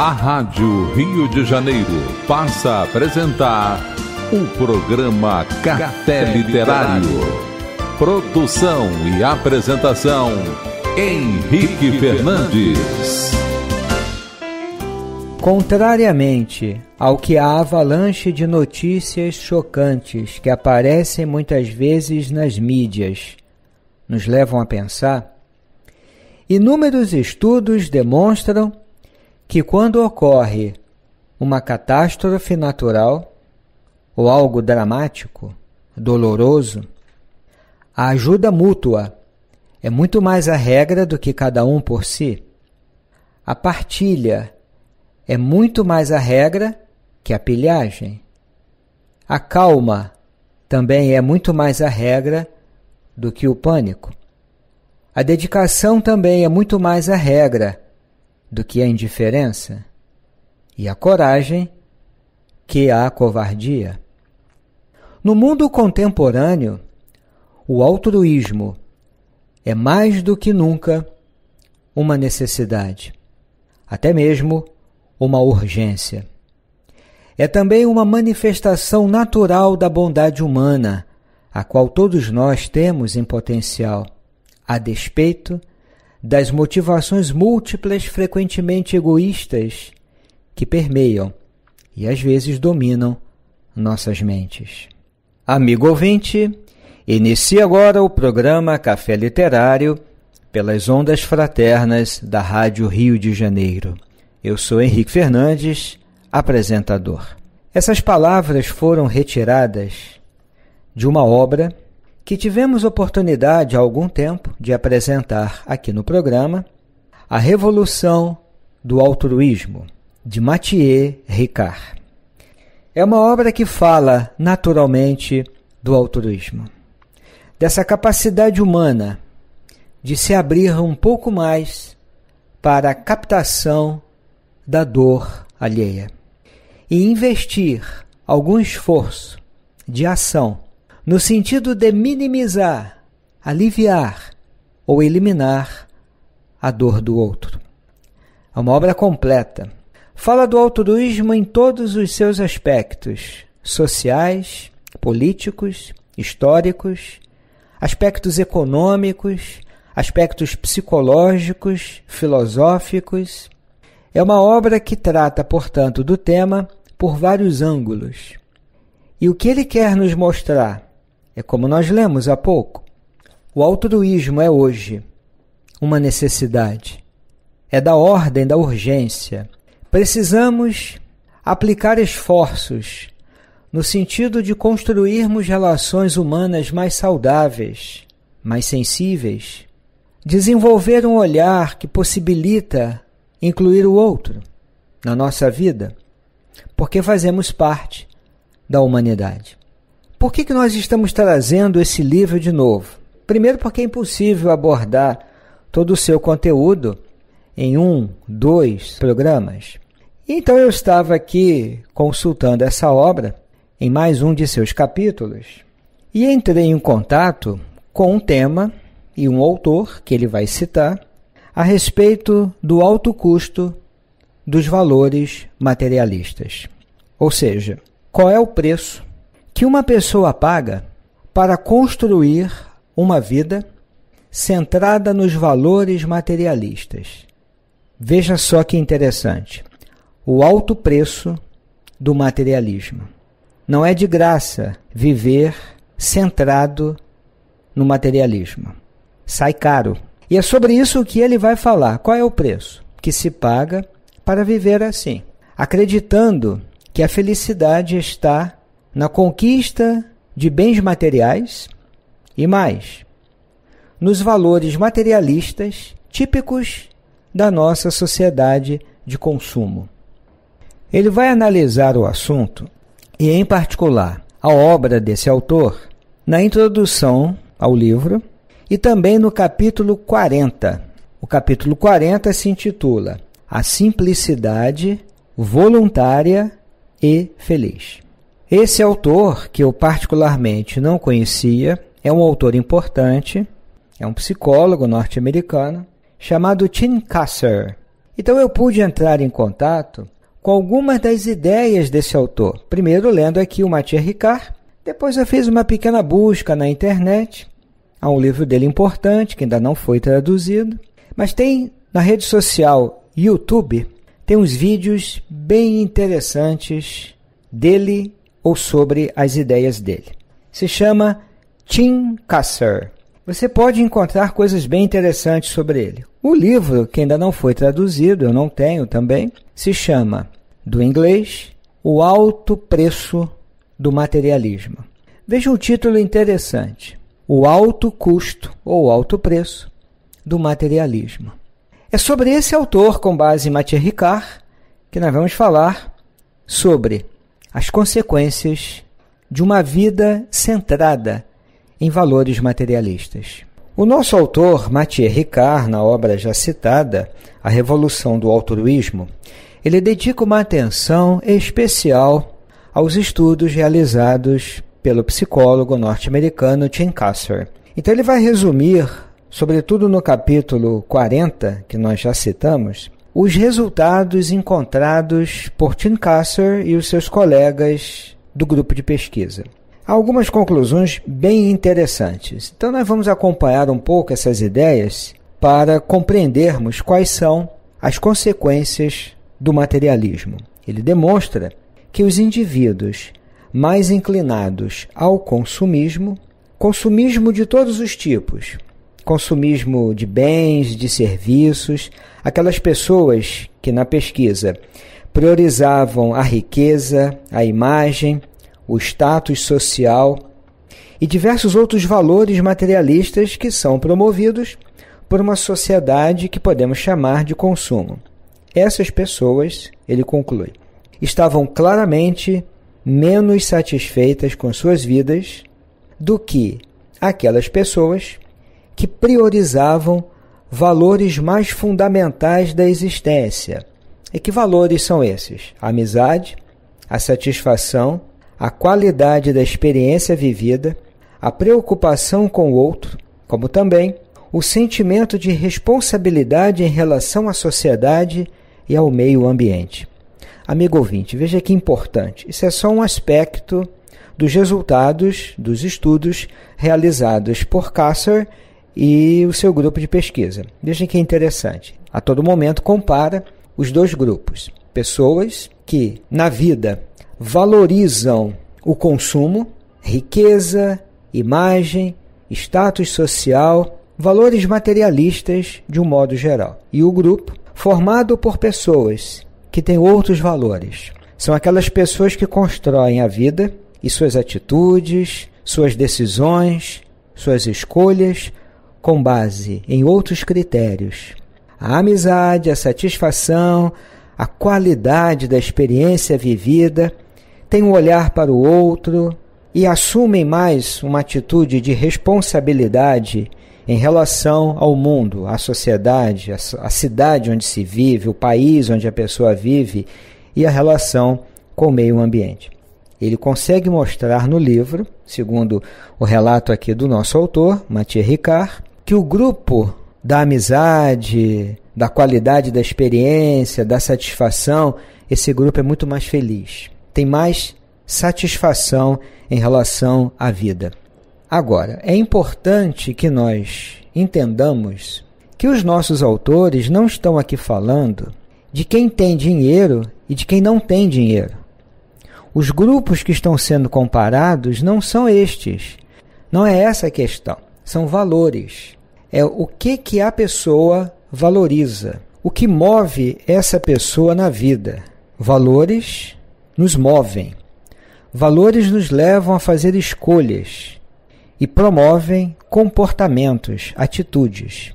A Rádio Rio de Janeiro passa a apresentar o programa Café Literário. Produção e apresentação Henrique Fernandes. Contrariamente ao que a avalanche de notícias chocantes que aparecem muitas vezes nas mídias nos levam a pensar, inúmeros estudos demonstram que quando ocorre uma catástrofe natural ou algo dramático, doloroso, a ajuda mútua é muito mais a regra do que cada um por si. A partilha é muito mais a regra que a pilhagem. A calma também é muito mais a regra do que o pânico. A dedicação também é muito mais a regra do que a indiferença, e a coragem que a covardia. No mundo contemporâneo, o altruísmo é mais do que nunca uma necessidade, até mesmo uma urgência. É também uma manifestação natural da bondade humana, a qual todos nós temos em potencial, a despeito das motivações múltiplas, frequentemente egoístas, que permeiam e às vezes dominam nossas mentes. Amigo ouvinte, inicia agora o programa Café Literário pelas ondas fraternas da Rádio Rio de Janeiro. Eu sou Henrique Fernandes, apresentador. Essas palavras foram retiradas de uma obra que tivemos oportunidade há algum tempo de apresentar aqui no programa A Revolução do Altruísmo, de Mathieu Ricard. É uma obra que fala naturalmente do altruísmo, dessa capacidade humana de se abrir um pouco mais para a captação da dor alheia e investir algum esforço de ação no sentido de minimizar, aliviar ou eliminar a dor do outro. É uma obra completa. Fala do altruísmo em todos os seus aspectos: sociais, políticos, históricos, aspectos econômicos, aspectos psicológicos, filosóficos. É uma obra que trata, portanto, do tema por vários ângulos. E o que ele quer nos mostrar é como nós lemos há pouco. O altruísmo é hoje uma necessidade. É da ordem da urgência. Precisamos aplicar esforços no sentido de construirmos relações humanas mais saudáveis, mais sensíveis, desenvolver um olhar que possibilita incluir o outro na nossa vida, porque fazemos parte da humanidade. Por que, que nós estamos trazendo esse livro de novo? Primeiro, porque é impossível abordar todo o seu conteúdo em um, dois programas. Então eu estava aqui consultando essa obra em mais um de seus capítulos e entrei em contato com um tema e um autor que ele vai citar a respeito do alto custo dos valores materialistas. Ou seja, qual é o preço que uma pessoa paga para construir uma vida centrada nos valores materialistas. Veja só que interessante. O alto preço do materialismo. Não é de graça viver centrado no materialismo. Sai caro. E é sobre isso que ele vai falar. Qual é o preço que se paga para viver assim? Acreditando que a felicidade está na conquista de bens materiais e mais, nos valores materialistas típicos da nossa sociedade de consumo. Ele vai analisar o assunto e, em particular, a obra desse autor na introdução ao livro e também no capítulo 40. O capítulo 40 se intitula A Simplicidade Voluntária e Feliz. Esse autor, que eu particularmente não conhecia, é um autor importante, é um psicólogo norte-americano, chamado Tim Kasser. Então eu pude entrar em contato com algumas das ideias desse autor. Primeiro lendo aqui o Mathieu Ricard, depois eu fiz uma pequena busca na internet. Há um livro dele importante que ainda não foi traduzido, mas tem na rede social YouTube tem uns vídeos bem interessantes dele ou sobre as ideias dele. Se chama Tim Kasser. Você pode encontrar coisas bem interessantes sobre ele. O livro, que ainda não foi traduzido, eu não tenho também, se chama, do inglês, O Alto Preço do Materialismo. Veja um título interessante: O Alto Custo ou Alto Preço do Materialismo. É sobre esse autor, com base em Mathieu Ricard, que nós vamos falar sobre as consequências de uma vida centrada em valores materialistas. O nosso autor, Mathieu Ricard, na obra já citada, A Revolução do Altruísmo, ele dedica uma atenção especial aos estudos realizados pelo psicólogo norte-americano Tim Kasser. Então ele vai resumir, sobretudo no capítulo 40, que nós já citamos, os resultados encontrados por Tincasser e os seus colegas do grupo de pesquisa. algumas conclusões bem interessantes. Então, nós vamos acompanhar um pouco essas ideias para compreendermos quais são as consequências do materialismo. Ele demonstra que os indivíduos mais inclinados ao consumismo, consumismo de todos os tipos, consumismo de bens, de serviços, aquelas pessoas que na pesquisa priorizavam a riqueza, a imagem, o status social e diversos outros valores materialistas que são promovidos por uma sociedade que podemos chamar de consumo. Essas pessoas, ele conclui, estavam claramente menos satisfeitas com suas vidas do que aquelas pessoas que priorizavam valores mais fundamentais da existência. E que valores são esses? A amizade, a satisfação, a qualidade da experiência vivida, a preocupação com o outro, como também o sentimento de responsabilidade em relação à sociedade e ao meio ambiente. Amigo ouvinte, veja que importante. Isso é só um aspecto dos resultados dos estudos realizados por Kasser e o seu grupo de pesquisa. Vejam que é interessante. A todo momento compara os dois grupos. Pessoas que na vida valorizam o consumo, riqueza, imagem, status social, valores materialistas de um modo geral. E o grupo formado por pessoas que têm outros valores. São aquelas pessoas que constroem a vida e suas atitudes, suas decisões, suas escolhas com base em outros critérios. A amizade, a satisfação, a qualidade da experiência vivida, têm um olhar para o outro e assumem mais uma atitude de responsabilidade em relação ao mundo, à sociedade, à cidade onde se vive, o país onde a pessoa vive e a relação com o meio ambiente. Ele consegue mostrar no livro, segundo o relato aqui do nosso autor, Mathieu Ricard, que o grupo da amizade, da qualidade da experiência, da satisfação, esse grupo é muito mais feliz. Tem mais satisfação em relação à vida. Agora, é importante que nós entendamos que os nossos autores não estão aqui falando de quem tem dinheiro e de quem não tem dinheiro. Os grupos que estão sendo comparados não são estes. Não é essa a questão, são valores é o que que a pessoa valoriza, o que move essa pessoa na vida. Valores nos movem. Valores nos levam a fazer escolhas e promovem comportamentos, atitudes.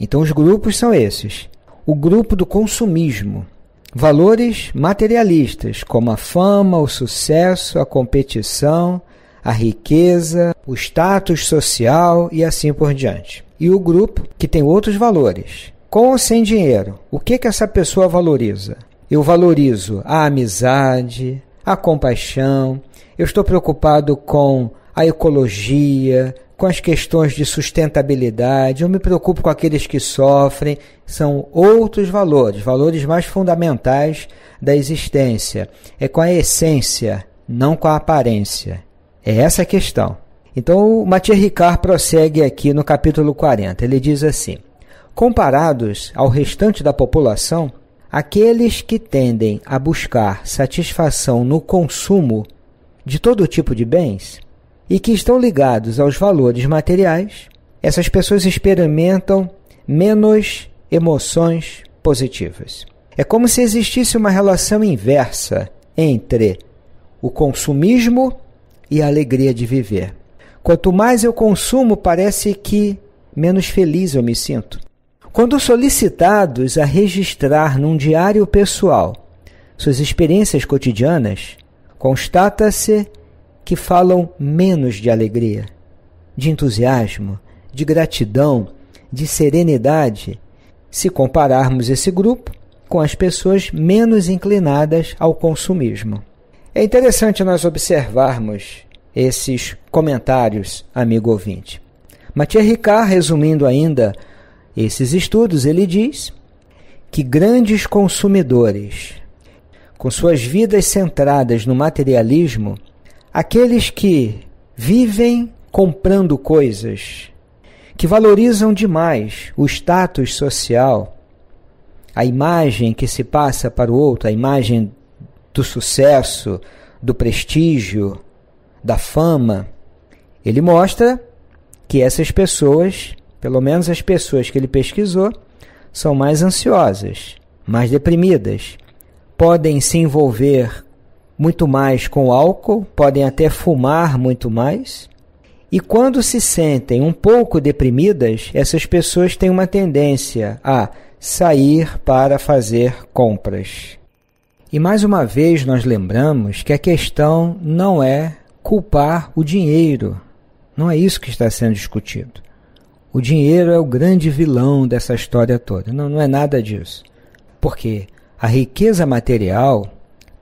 Então os grupos são esses. O grupo do consumismo, valores materialistas como a fama, o sucesso, a competição, a riqueza, o status social e assim por diante. E o grupo que tem outros valores. Com ou sem dinheiro, o que, que essa pessoa valoriza? Eu valorizo a amizade, a compaixão, eu estou preocupado com a ecologia, com as questões de sustentabilidade, eu me preocupo com aqueles que sofrem, são outros valores, valores mais fundamentais da existência. É com a essência, não com a aparência. É essa a questão. Então, o Mathieu Ricard prossegue aqui no capítulo 40. Ele diz assim: Comparados ao restante da população, aqueles que tendem a buscar satisfação no consumo de todo tipo de bens e que estão ligados aos valores materiais, essas pessoas experimentam menos emoções positivas. É como se existisse uma relação inversa entre o consumismo e a alegria de viver. Quanto mais eu consumo, parece que menos feliz eu me sinto. Quando solicitados a registrar num diário pessoal suas experiências cotidianas, constata-se que falam menos de alegria, de entusiasmo, de gratidão, de serenidade, se compararmos esse grupo com as pessoas menos inclinadas ao consumismo. É interessante nós observarmos esses comentários, amigo ouvinte. Mathieu Ricard, resumindo ainda esses estudos, ele diz que grandes consumidores, com suas vidas centradas no materialismo, aqueles que vivem comprando coisas, que valorizam demais o status social, a imagem que se passa para o outro, a imagem do sucesso, do prestígio, da fama, ele mostra que essas pessoas, pelo menos as pessoas que ele pesquisou, são mais ansiosas, mais deprimidas, podem se envolver muito mais com álcool, podem até fumar muito mais. E quando se sentem um pouco deprimidas, essas pessoas têm uma tendência a sair para fazer compras. E mais uma vez nós lembramos que a questão não é culpar o dinheiro. Não é isso que está sendo discutido. O dinheiro é o grande vilão dessa história toda. Não, não é nada disso. Porque a riqueza material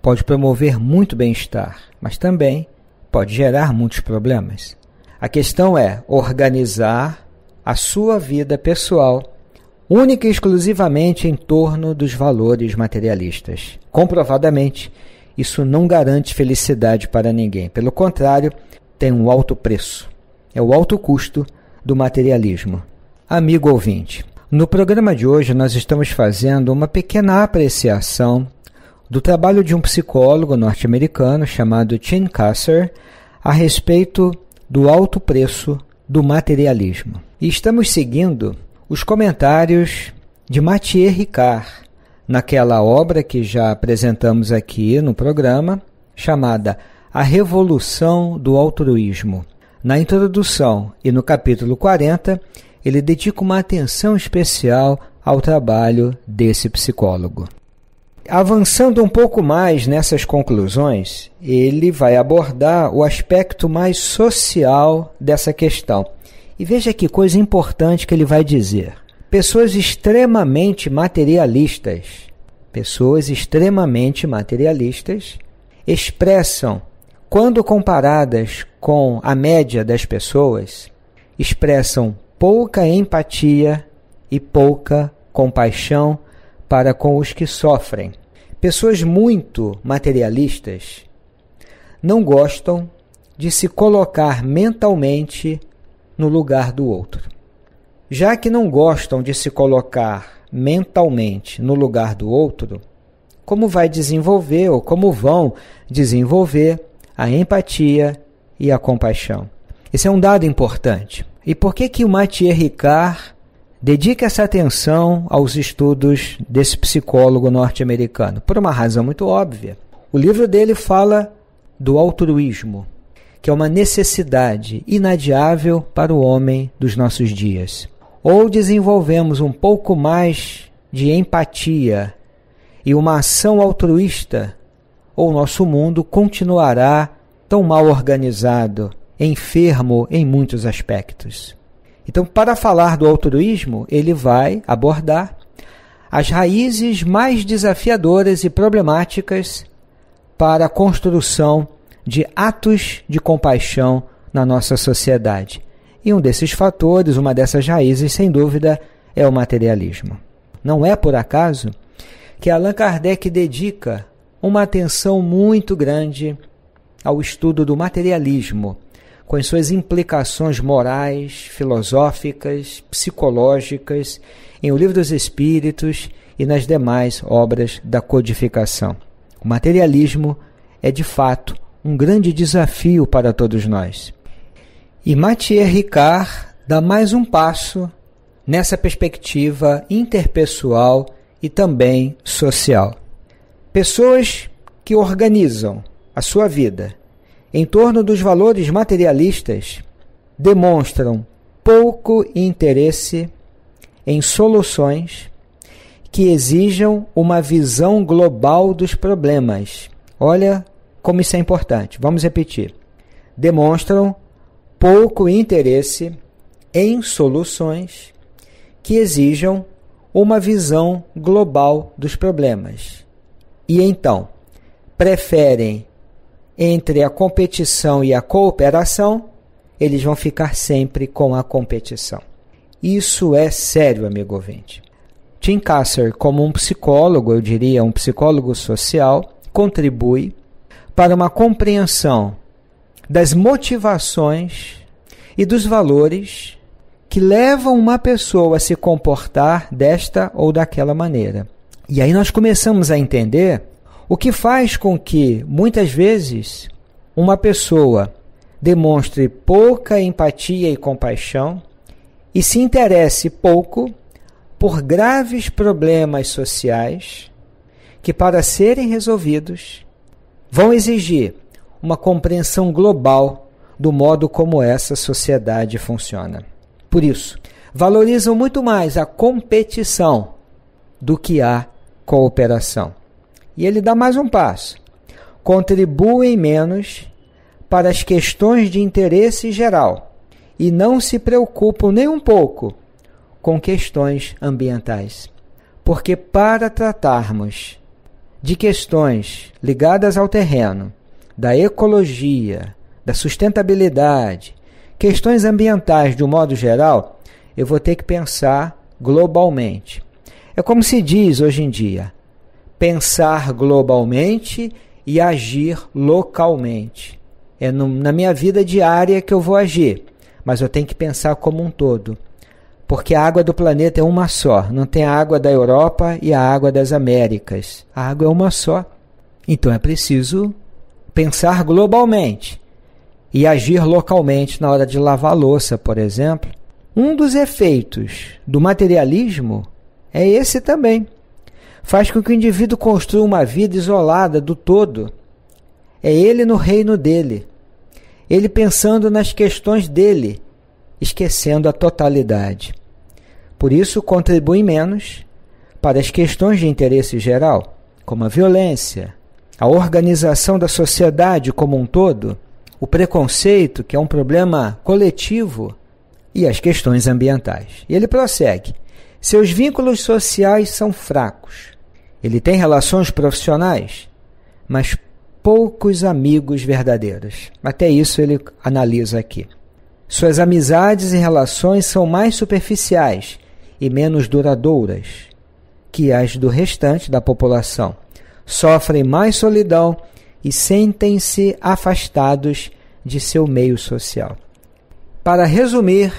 pode promover muito bem-estar, mas também pode gerar muitos problemas. A questão é organizar a sua vida pessoal única e exclusivamente em torno dos valores materialistas. Comprovadamente, isso não garante felicidade para ninguém. Pelo contrário, tem um alto preço. É o alto custo do materialismo. Amigo ouvinte, no programa de hoje nós estamos fazendo uma pequena apreciação do trabalho de um psicólogo norte-americano chamado Tim Kasser a respeito do alto preço do materialismo. E estamos seguindo os comentários de Mathieu Ricard naquela obra que já apresentamos aqui no programa, chamada A Revolução do Altruísmo. Na introdução e no capítulo 40, ele dedica uma atenção especial ao trabalho desse psicólogo. Avançando um pouco mais nessas conclusões, ele vai abordar o aspecto mais social dessa questão, e veja que coisa importante que ele vai dizer. Pessoas extremamente materialistas, pessoas extremamente materialistas, expressam, quando comparadas com a média das pessoas, expressam pouca empatia e pouca compaixão para com os que sofrem. Pessoas muito materialistas não gostam de se colocar mentalmente no lugar do outro. Já que não gostam de se colocar mentalmente no lugar do outro, como vai desenvolver ou como vão desenvolver a empatia e a compaixão? Esse é um dado importante. E por que que o Mathieu Ricard dedica essa atenção aos estudos desse psicólogo norte-americano? Por uma razão muito óbvia. O livro dele fala do altruísmo, que é uma necessidade inadiável para o homem dos nossos dias. Ou desenvolvemos um pouco mais de empatia e uma ação altruísta, ou nosso mundo continuará tão mal organizado, enfermo em muitos aspectos. Então, para falar do altruísmo, ele vai abordar as raízes mais desafiadoras e problemáticas para a construção de atos de compaixão na nossa sociedade. E um desses fatores, uma dessas raízes, sem dúvida, é o materialismo. Não é por acaso que Allan Kardec dedica uma atenção muito grande ao estudo do materialismo, com as suas implicações morais, filosóficas, psicológicas, em O Livro dos Espíritos e nas demais obras da codificação. O materialismo é, de fato, um grande desafio para todos nós. E Mathieu Ricard dá mais um passo nessa perspectiva interpessoal e também social. Pessoas que organizam a sua vida em torno dos valores materialistas demonstram pouco interesse em soluções que exijam uma visão global dos problemas. Olha como isso é importante. Vamos repetir. Demonstram pouco interesse em soluções que exijam uma visão global dos problemas. E então, preferem entre a competição e a cooperação, eles vão ficar sempre com a competição. Isso é sério, amigo ouvinte. Tim Kasser, como um psicólogo, eu diria um psicólogo social, contribui para uma compreensão das motivações e dos valores que levam uma pessoa a se comportar desta ou daquela maneira. E aí nós começamos a entender o que faz com que, muitas vezes, uma pessoa demonstre pouca empatia e compaixão e se interesse pouco por graves problemas sociais que, para serem resolvidos, vão exigir uma compreensão global do modo como essa sociedade funciona. Por isso, valorizam muito mais a competição do que a cooperação. E ele dá mais um passo. Contribuem menos para as questões de interesse geral e não se preocupam nem um pouco com questões ambientais. Porque para tratarmos de questões ligadas ao terreno, da ecologia, da sustentabilidade, questões ambientais de um modo geral, eu vou ter que pensar globalmente. É como se diz hoje em dia: pensar globalmente e agir localmente. É no, na minha vida diária que eu vou agir, mas eu tenho que pensar como um todo porque a água do planeta é uma só, não tem a água da Europa e a água das Américas. A água é uma só. Então é preciso pensar globalmente e agir localmente na hora de lavar louça, por exemplo. Um dos efeitos do materialismo é esse também. Faz com que o indivíduo construa uma vida isolada do todo. É ele no reino dele, ele pensando nas questões dele esquecendo a totalidade. Por isso, contribui menos para as questões de interesse geral, como a violência, a organização da sociedade como um todo, o preconceito, que é um problema coletivo, e as questões ambientais. E ele prossegue: seus vínculos sociais são fracos. Ele tem relações profissionais, mas poucos amigos verdadeiros. Até isso ele analisa aqui. Suas amizades e relações são mais superficiais e menos duradouras que as do restante da população. Sofrem mais solidão e sentem-se afastados de seu meio social. Para resumir,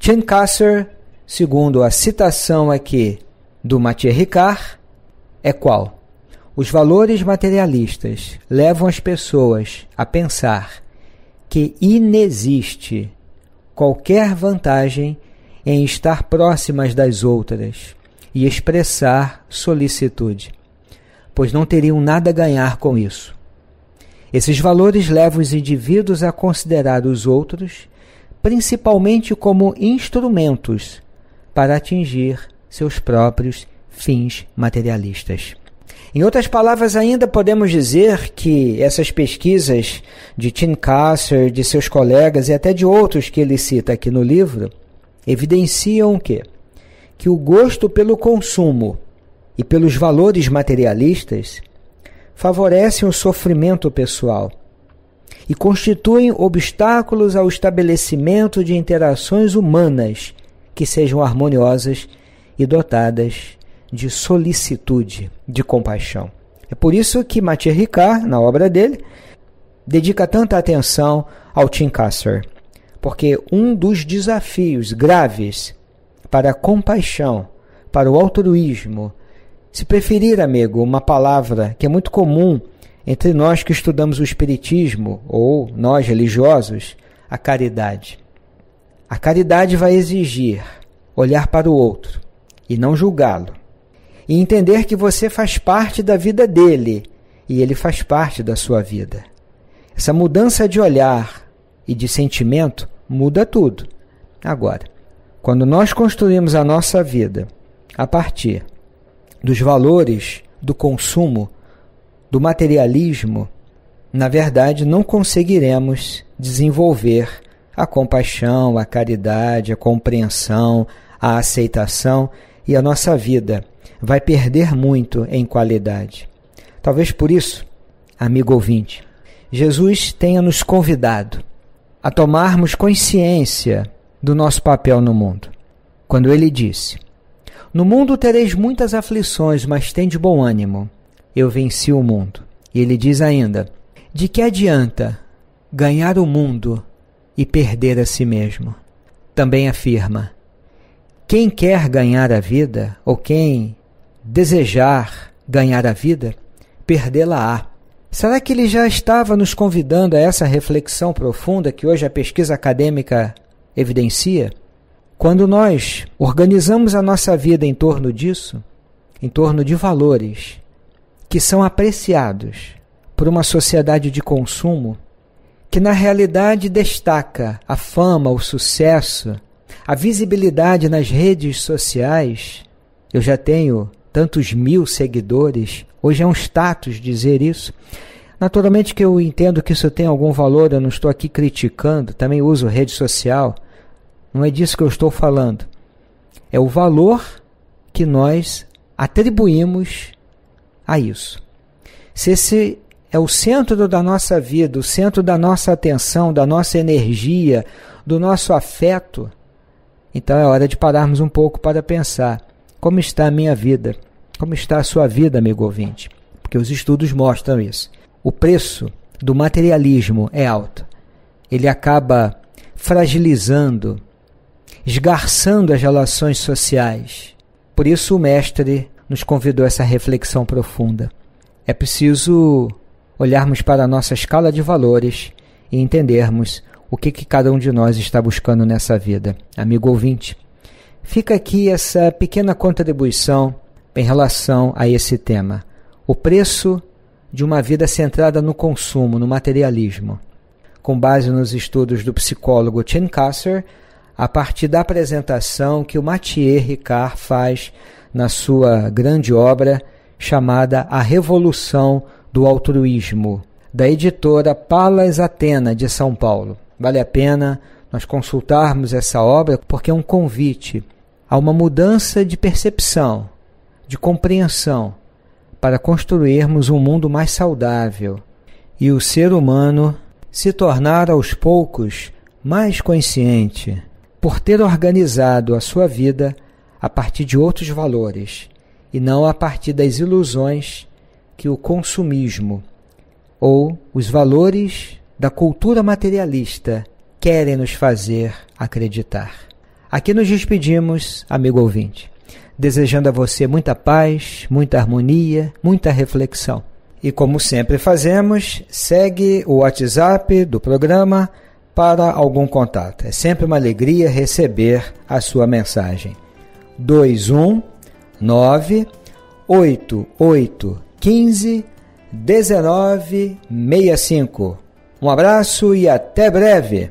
Chancasser, segundo a citação aqui do Mathieu Ricard, é qual? Os valores materialistas levam as pessoas a pensar que inexiste qualquer vantagem em estar próximas das outras e expressar solicitude, pois não teriam nada a ganhar com isso. Esses valores levam os indivíduos a considerar os outros principalmente como instrumentos para atingir seus próprios fins materialistas. Em outras palavras, ainda podemos dizer que essas pesquisas de Tim Kasser, de seus colegas e até de outros que ele cita aqui no livro, evidenciam o quê? Que o gosto pelo consumo e pelos valores materialistas favorecem o sofrimento pessoal e constituem obstáculos ao estabelecimento de interações humanas que sejam harmoniosas e dotadas de solicitude, de compaixão. É por isso que Mathieu Ricard, na obra dele, dedica tanta atenção ao Tim Kasser, porque um dos desafios graves para a compaixão, para o altruísmo, se preferir, amigo, uma palavra que é muito comum entre nós que estudamos o Espiritismo ou nós religiosos, a caridade. A caridade vai exigir olhar para o outro e não julgá-lo, e entender que você faz parte da vida dele e ele faz parte da sua vida. Essa mudança de olhar e de sentimento muda tudo. Agora, quando nós construímos a nossa vida a partir dos valores do consumo, do materialismo, na verdade não conseguiremos desenvolver a compaixão, a caridade, a compreensão, a aceitação e a nossa vida vai perder muito em qualidade. Talvez por isso, amigo ouvinte, Jesus tenha nos convidado a tomarmos consciência do nosso papel no mundo. Quando ele disse: No mundo tereis muitas aflições, mas tende bom ânimo. Eu venci o mundo. E ele diz ainda: De que adianta ganhar o mundo e perder a si mesmo? Também afirma: Quem quer ganhar a vida, ou quem desejar ganhar a vida, perdê-la-á. Será que ele já estava nos convidando a essa reflexão profunda que hoje a pesquisa acadêmica evidencia? Quando nós organizamos a nossa vida em torno disso, em torno de valores que são apreciados por uma sociedade de consumo que na realidade destaca a fama, o sucesso, a visibilidade nas redes sociais, eu já tenho tantos mil seguidores. Hoje é um status dizer isso. Naturalmente que eu entendo que isso tem algum valor, eu não estou aqui criticando, também uso rede social. Não é disso que eu estou falando. É o valor que nós atribuímos a isso. Se esse é o centro da nossa vida, o centro da nossa atenção, da nossa energia, do nosso afeto, então é hora de pararmos um pouco para pensar: como está a minha vida? Como está a sua vida, amigo ouvinte? Porque os estudos mostram isso. O preço do materialismo é alto. Ele acaba fragilizando, esgarçando as relações sociais. Por isso, o Mestre nos convidou a essa reflexão profunda. É preciso olharmos para a nossa escala de valores e entendermos o que, que cada um de nós está buscando nessa vida. Amigo ouvinte, fica aqui essa pequena contribuição em relação a esse tema. O preço de uma vida centrada no consumo, no materialismo. Com base nos estudos do psicólogo Tim Kasser, a partir da apresentação que o Mathieu Ricard faz na sua grande obra chamada A Revolução do Altruísmo, da editora Palas Atena de São Paulo. Vale a pena nós consultarmos essa obra porque é um convite a uma mudança de percepção de compreensão para construirmos um mundo mais saudável e o ser humano se tornar aos poucos mais consciente por ter organizado a sua vida a partir de outros valores e não a partir das ilusões que o consumismo ou os valores da cultura materialista querem nos fazer acreditar. Aqui nos despedimos, amigo ouvinte desejando a você muita paz, muita harmonia, muita reflexão. E como sempre fazemos, segue o WhatsApp do programa para algum contato. É sempre uma alegria receber a sua mensagem. 219 8815 1965. Um abraço e até breve!